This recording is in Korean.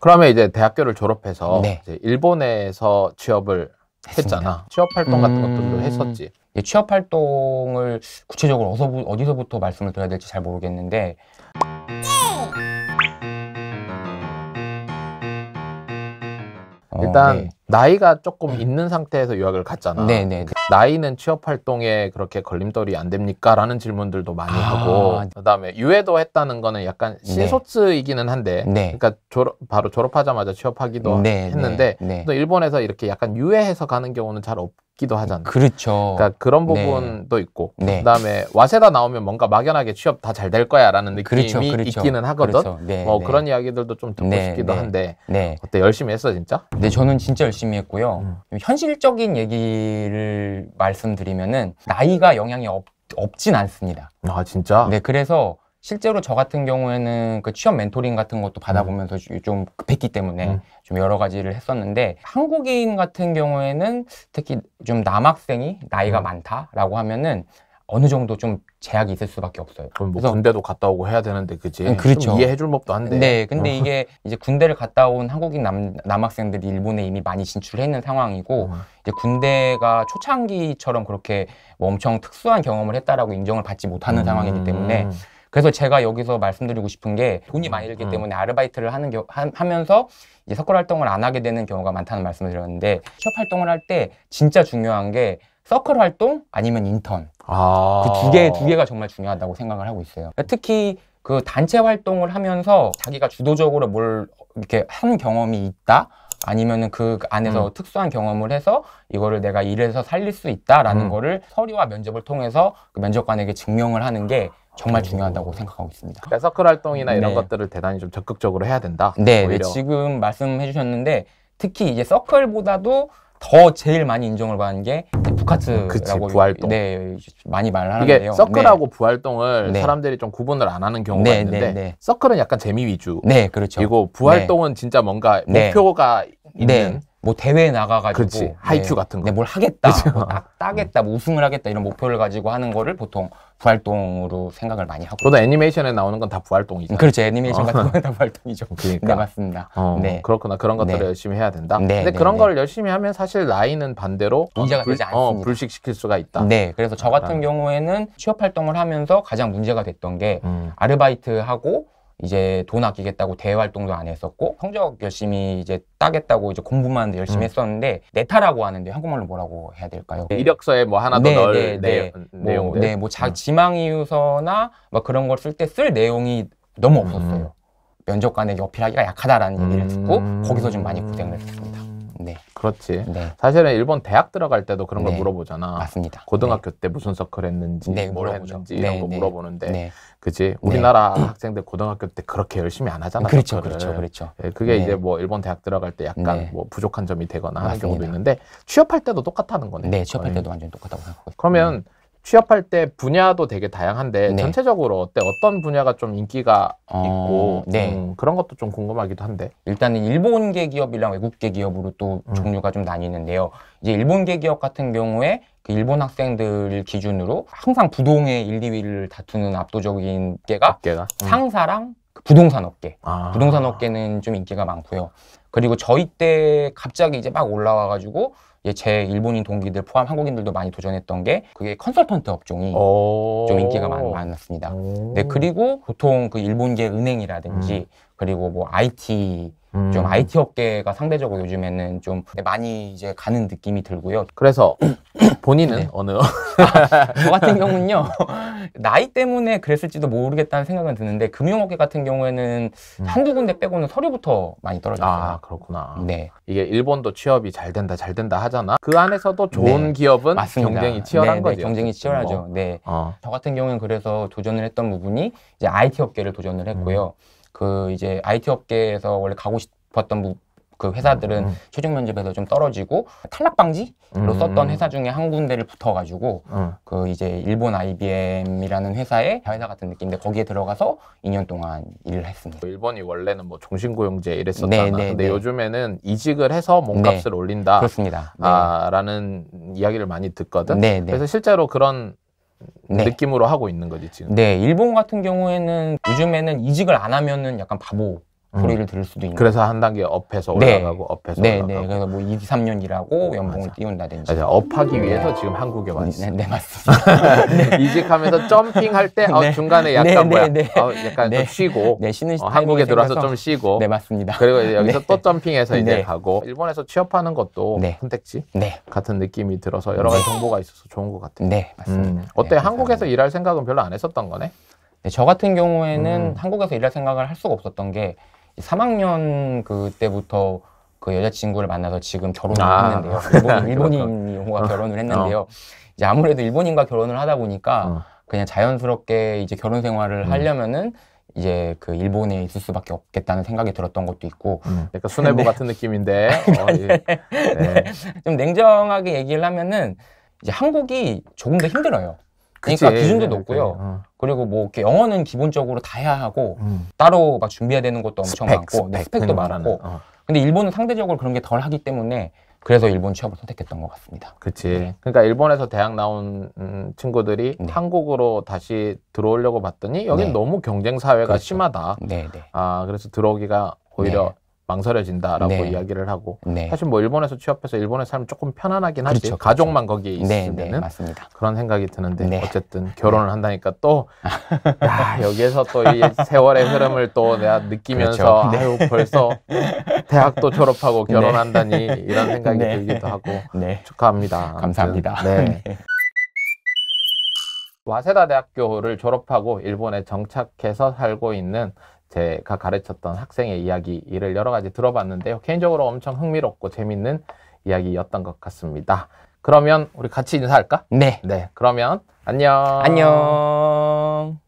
그러면 이제 대학교를 졸업해서 네. 이제 일본에서 취업을 했습니다. 했잖아. 취업 활동 같은 음. 것들도 했었지. 취업 활동을 구체적으로 어디서, 부터 말씀을 드려야 될지 잘 모르겠는데 네. 어, 일단 어, 네. 나이가 조금 네. 있는 상태에서 유학을 갔잖아. 네네. 네, 네. 나이는 취업 활동에 그렇게 걸림돌이 안 됩니까? 라는 질문들도 많이 아. 하고 그다음에 유예도 했다는 거는 약간 신소츠이기는 한데 네. 그러니까 졸업, 바로 졸업하자마자 취업하기도 네, 했는데 네, 또 일본에서 이렇게 약간 유예해서 가는 경우는 잘 없. 고 싶기도 하잖아요. 그렇죠. 그러니까 그런 네. 부분도 네. 있고 네. 그다음에 와세다 나오면 뭔가 막연하게 취업 다 잘 될 거야라는 느낌이 그렇죠, 그렇죠. 있기는 하거든. 그렇죠. 네, 뭐 네. 그런 이야기들도 좀 듣고 네, 싶기도 한데 어때 열심히 했어 진짜? 네 저는 진짜 열심히 했고요. 음. 현실적인 얘기를 말씀드리면은 나이가 영향이 없, 없진 않습니다. 아 진짜? 네 그래서 실제로 저 같은 경우에는 그 취업 멘토링 같은 것도 음. 받아보면서 음. 좀 급했기 때문에 음. 좀 여러 가지를 했었는데 한국인 같은 경우에는 특히 좀 남학생이 나이가 음. 많다라고 하면은 어느 정도 좀 제약이 있을 수밖에 없어요. 그럼 뭐 군대도 갔다 오고 해야 되는데 그지? 음, 그렇죠. 이해해줄 법도 한데. 네, 근데 어. 이게 이제 군대를 갔다 온 한국인 남, 남학생들이 일본에 이미 많이 진출했는 상황이고 음. 이제 군대가 초창기처럼 그렇게 뭐 엄청 특수한 경험을 했다라고 인정을 받지 못하는 음. 상황이기 때문에 음. 그래서 제가 여기서 말씀드리고 싶은 게 돈이 음, 많이 들기 음. 때문에 아르바이트를 하는 겨, 하, 하면서 이제 서클 활동을 안 하게 되는 경우가 많다는 말씀을 드렸는데 취업 활동을 할 때 진짜 중요한 게 서클 활동 아니면 인턴 아. 그 두 개 두 개가 정말 중요하다고 생각을 하고 있어요. 그러니까 특히 그 단체 활동을 하면서 자기가 주도적으로 뭘 이렇게 한 경험이 있다. 아니면은 그 안에서 음. 특수한 경험을 해서 이거를 내가 일해서 살릴 수 있다라는 음. 거를 서류와 면접을 통해서 그 면접관에게 증명을 하는 게 정말 중요하다고 생각하고 있습니다. 그러 네, 서클 활동이나 이런 네. 것들을 대단히 좀 적극적으로 해야 된다. 네, 네, 지금 말씀해 주셨는데 특히 이제 서클보다도 더 제일 많이 인정을 받는 게 부카트라고 부활동. 네, 많이 말하는데요. 이게 서클하고 네. 부활동을 네. 사람들이 좀 구분을 안 하는 경우가 네, 있는데 네, 네. 서클은 약간 재미 위주. 네, 그렇죠. 그리고 부활동은 진짜 뭔가 목표가 있는 뭐 대회에 나가가지고 그렇지. 네. 하이큐 네, 같은 거. 네, 뭘 하겠다, 뭐 딱, 따겠다, 뭐 우승을 하겠다 이런 목표를 가지고 하는 거를 보통 부활동으로 생각을 많이 하고. 그러다 애니메이션에 나오는 건 다 부활동이죠. 그렇죠. 애니메이션 어. 같은 건 다 부활동이죠. 그러니까. 네, 맞습니다. 어, 네. 그렇구나. 그런 것들을 네. 열심히 해야 된다. 네, 근데 네, 그런 네. 걸 열심히 하면 사실 라인은 반대로 문제가 어, 불, 되지 어, 않습니다. 어, 불식시킬 수가 있다. 네. 그래서 저 같은 경우에는 취업 활동을 하면서 가장 문제가 됐던 게 음. 아르바이트하고 이제 돈 아끼겠다고 대외 활동도 안 했었고 성적 열심히 이제 따겠다고 이제 공부만 열심히 음. 했었는데 네타라고 하는데 한국말로 뭐라고 해야 될까요? 네, 이력서에 뭐 하나 더 네, 넣을 네, 네, 네. 뭐, 네, 뭐 자, 지망 이유서나 막 뭐 그런 걸 쓸 때쓸 쓸 내용이 너무 없었어요. 음. 면접관에게 어필하기가 약하다라는 얘기를 음. 듣고 거기서 좀 많이 고생을 했습니다. 그렇지. 네. 사실은 일본 대학 들어갈 때도 그런 걸 네. 물어보잖아. 맞습니다. 고등학교 네. 때 무슨 서클 했는지, 네, 뭘 물어보죠. 했는지 이런 네, 거 네. 물어보는데, 네. 그지? 우리나라 학생들 고등학교 때 그렇게 열심히 안 하잖아. 그렇죠, 그렇죠, 그렇죠. 예, 그게 이제 뭐 일본 대학 들어갈 때 약간 뭐 부족한 점이 되거나 하는 경우도 있는데 취업할 때도 똑같다는 거네. 네, 취업할 때도 완전 똑같다고 생각하고. 그러면 네. 취업할 때 분야도 되게 다양한데 네. 전체적으로 어때 어떤 분야가 좀 인기가 어, 있고 네. 음, 그런 것도 좀 궁금하기도 한데 일단은 일본계 기업이랑 외국계 기업으로 또 음. 종류가 좀 나뉘는데요. 이제 일본계 기업 같은 경우에 그 일본 학생들 기준으로 항상 부동의 1, 2위를 다투는 압도적인 업가 업계가? 음. 상사랑 그 부동산 업계. 아. 부동산 업계는 좀 인기가 많고요. 그리고 저희 때 갑자기 이제 막 올라와가지고 예, 제 일본인 동기들 포함 한국인들도 많이 도전했던 게 그게 컨설턴트 업종이 어. 좀 인기가 많, 많았습니다. 네, 그리고 보통 그 일본계 은행이라든지 음. 그리고 뭐 IT 음. 좀 IT 업계가 상대적으로 요즘에는 좀 많이 이제 가는 느낌이 들고요. 그래서 본인은 네. 어느 아, 저 같은 경우는요 나이 때문에 그랬을지도 모르겠다는 생각은 드는데 금융업계 같은 경우에는 음. 한두 군데 빼고는 서류부터 많이 떨어졌어요. 아 그렇구나. 네 이게 일본도 취업이 잘 된다 잘 된다 하잖아. 그 안에서도 좋은 네. 기업은 맞습니다. 경쟁이 치열한 네, 네 거죠. 경쟁이 뭐. 치열하죠. 뭐. 네. 어. 저 같은 경우는 그래서 도전을 했던 부분이 이제 IT 업계를 도전을 했고요. 음. 그 이제 IT 업계에서 원래 가고 싶었던 그 회사들은 음. 최종 면접에서 좀 떨어지고 탈락 방지로 음. 썼던 회사 중에 한 군데를 붙어가지고 음. 그 이제 일본 IBM이라는 회사의 회사 같은 느낌인데 거기에 들어가서 2년 동안 일을 했습니다. 일본이 원래는 뭐 종신고용제 이랬었잖 네, 네, 근데 네. 요즘에는 이직을 해서 몸값을 네, 올린다. 그렇습니다. 네. 아라는 이야기를 많이 듣거든. 네, 그래서 실제로 그런 네. 느낌으로 하고 있는 거지 지금. 네, 일본 같은 경우에는 요즘에는 이직을 안 하면은 약간 바보 음. 소리를 들을 수도 있는. 그래서 한 단계 업해서 네. 올라가고 네. 업해서 네, 올라가고. 네, 그래서 뭐 2, 3년 일하고 연봉을 맞아. 띄운다든지. 맞아. 업하기 위해서 음. 지금 한국에 와 있어. 네, 네 맞습니다. 네. 이직하면서 점핑할 때 어, 중간에 약간 뭐야, 어, 약간 좀 쉬고. 네, 쉬는 어, 한국에 들어와서 생각해서... 좀 쉬고. 네, 맞습니다. 그리고 여기서 또 점핑해서 이제 가고 일본에서 취업하는 것도 선택지 같은 느낌이 들어서 여러 가지 정보가 있어서 좋은 것 같아요. 네, 음. 맞습니다. 음. 어때? 한국에서 일할 생각은 별로 안 했었던 거네? 네, 저 같은 경우에는 음. 한국에서 일할 생각을 할 수가 없었던 게 3학년 그때부터 그 여자친구를 만나서 지금 결혼을 아. 했는데요. 일본, 일본인과 어. 결혼을 어. 했는데요. 어. 이제 아무래도 일본인과 결혼을 하다 보니까 어. 그냥 자연스럽게 이제 결혼 생활을 음. 하려면은 이제 그 일본에 있을 수밖에 없겠다는 생각이 들었던 것도 있고 음. 그러니까 순애보 같은 느낌인데 어, 네. 네. 좀 냉정하게 얘기를 하면은 이제 한국이 조금 더 힘들어요. 그러니까 기준도 네, 높고요. 네, 네. 어. 그리고 뭐 이렇게 영어는 기본적으로 다 해야 하고 음. 따로 막 준비해야 되는 것도 엄청 스펙, 많고 스펙, 네, 스펙도 많았고. 어. 근데 일본은 상대적으로 그런 게 덜 하기 때문에 그래서 일본 취업을 선택했던 것 같습니다. 그치. 네. 그러니까 일본에서 대학 나온 음, 친구들이 네. 한국으로 다시 들어오려고 봤더니 여긴 네. 너무 경쟁 사회가 그렇죠. 심하다. 네, 네. 아, 그래서 들어오기가 오히려 망설여진다라고 네. 이야기를 하고 네. 사실 뭐 일본에서 취업해서 일본의 삶 조금 편안하긴 하지 그렇죠, 그렇죠. 가족만 거기에 네, 네, 있으면은 네, 그런 생각이 드는데 네. 어쨌든 결혼을 한다니까 또 야, 여기에서 또 이 세월의 흐름을 또 내가 느끼면서 그렇죠. 아유 벌써 대학도 졸업하고 결혼한다니 이런 생각이 들기도 하고 축하합니다. 감사합니다. 네. 와세다 대학교를 졸업하고 일본에 정착해서 살고 있는 제가 가르쳤던 학생의 이야기를 여러 가지 들어봤는데요. 개인적으로 엄청 흥미롭고 재밌는 이야기였던 것 같습니다. 그러면 우리 같이 인사할까? 네. 네. 그러면 안녕. 안녕.